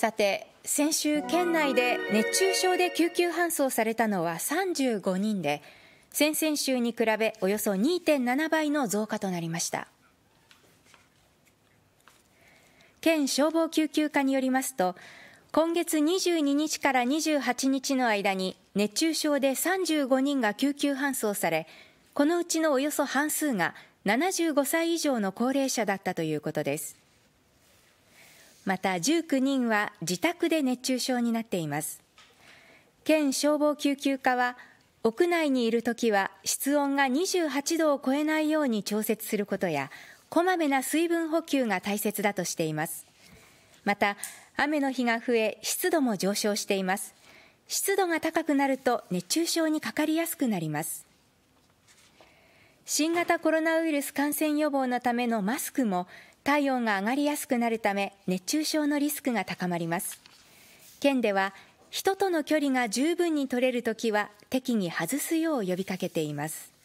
さて先週県内で熱中症で救急搬送されたのは35人で先々週に比べおよそ2.7倍の増加となりました県消防救急課によりますと今月22日から28日の間に熱中症で35人が救急搬送されこのうちのおよそ半数が75歳以上の高齢者だったということですまた19人は自宅で熱中症になっています県消防救急課は屋内にいるときは室温が28度を超えないように調節することやこまめな水分補給が大切だとしていますまた雨の日が増え湿度も上昇しています湿度が高くなると熱中症にかかりやすくなります新型コロナウイルス感染予防のためのマスクも体温が上がりやすくなるため熱中症のリスクが高まります県では人との距離が十分に取れるときは適宜外すよう呼びかけています